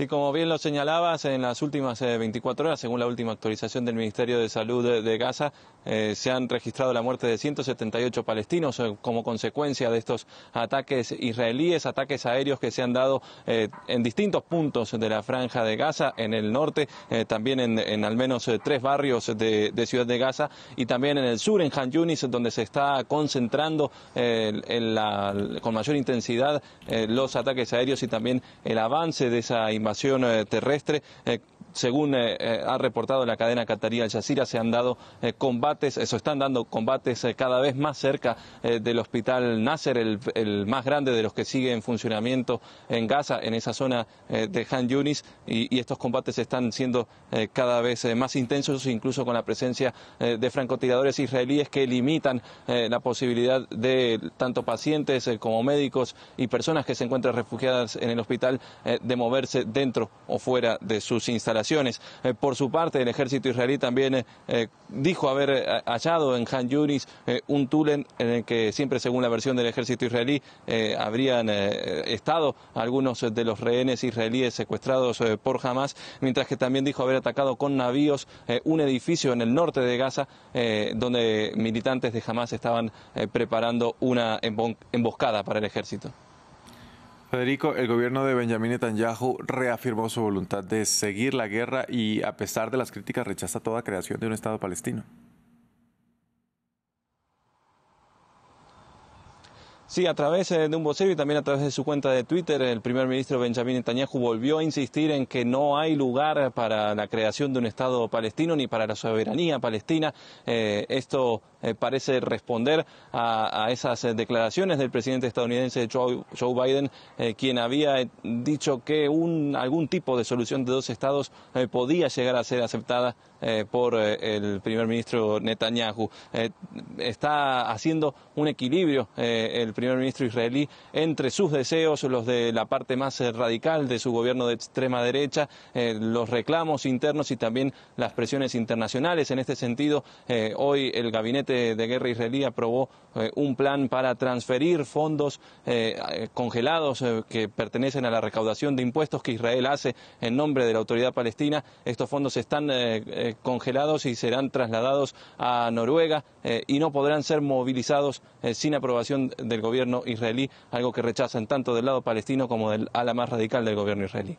Sí, como bien lo señalabas, en las últimas 24 eh, horas, según la última actualización del Ministerio de Salud de, Gaza, eh, se han registrado la muerte de 178 palestinos eh, como consecuencia de estos ataques israelíes, ataques aéreos que se han dado en distintos puntos de la franja de Gaza, en el norte, también en, al menos tres barrios de, Ciudad de Gaza y también en el sur, en Han Yunis, donde se está concentrando con mayor intensidad los ataques aéreos y también el avance de esa invasión nación eh, terrestre. Eh, según eh, eh, ha reportado la cadena Qatarí Al Jazeera, se han dado eh, combates, eso están dando combates cada vez más cerca del hospital Nasser, el, más grande de los que sigue en funcionamiento en Gaza, en esa zona de Han Yunis, y, estos combates están siendo cada vez más intensos, incluso con la presencia de francotiradores israelíes que limitan la posibilidad de tanto pacientes como médicos y personas que se encuentran refugiadas en el hospital de moverse dentro o fuera de sus instalaciones. Eh, por su parte, el ejército israelí también eh, eh, dijo haber hallado en Han Yunis un túnel en el que siempre, según la versión del ejército israelí, habrían estado algunos de los rehenes israelíes secuestrados por Hamas, mientras que también dijo haber atacado con navíos un edificio en el norte de Gaza donde militantes de Hamas estaban preparando una emboscada para el ejército. Federico, el gobierno de Benjamín Netanyahu reafirmó su voluntad de seguir la guerra y a pesar de las críticas rechaza toda creación de un Estado palestino. Sí, a través eh, de un vocero y también a través de su cuenta de Twitter, el primer ministro Benjamin Netanyahu volvió a insistir en que no hay lugar para la creación de un Estado palestino ni para la soberanía palestina. Eh, esto eh, parece responder a, esas eh, declaraciones del presidente estadounidense Joe, Biden, eh, quien había dicho que algún tipo de solución de dos estados podía llegar a ser aceptada por el primer ministro Netanyahu. está haciendo un equilibrio el primer ministro israelí entre sus deseos, los de la parte más radical de su gobierno de extrema derecha, los reclamos internos y también las presiones internacionales. En este sentido, hoy el gabinete de guerra israelí aprobó eh, un plan para transferir fondos eh, eh, congelados que pertenecen a la recaudación de impuestos que Israel hace en nombre de la autoridad palestina. Estos fondos están congelados y serán trasladados a Noruega y no podrán ser movilizados sin aprobación del gobierno israelí, algo que rechazan tanto del lado palestino como del la más radical del gobierno israelí.